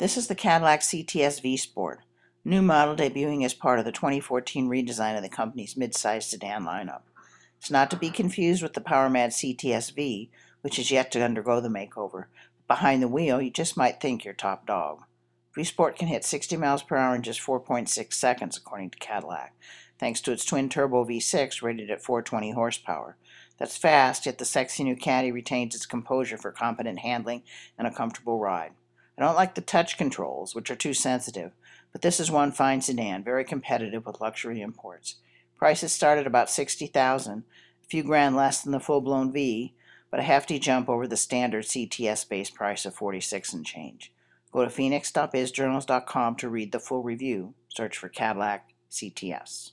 This is the Cadillac CTS V-Sport, new model debuting as part of the 2014 redesign of the company's midsize sedan lineup. It's not to be confused with the PowerMad CTS V, which is yet to undergo the makeover. Behind the wheel, you just might think you're top dog. V-Sport can hit 60 miles per hour in just 4.6 seconds, according to Cadillac, thanks to its twin-turbo V6 rated at 420 horsepower. That's fast, yet the sexy new Caddy retains its composure for competent handling and a comfortable ride. I don't like the touch controls, which are too sensitive, but this is one fine sedan, very competitive with luxury imports. Prices start at about 60000 a few grand less than the full-blown V, but a hefty jump over the standard CTS base price of 46 and change. Go to phoenix.bizjournals.com to read the full review. Search for Cadillac CTS.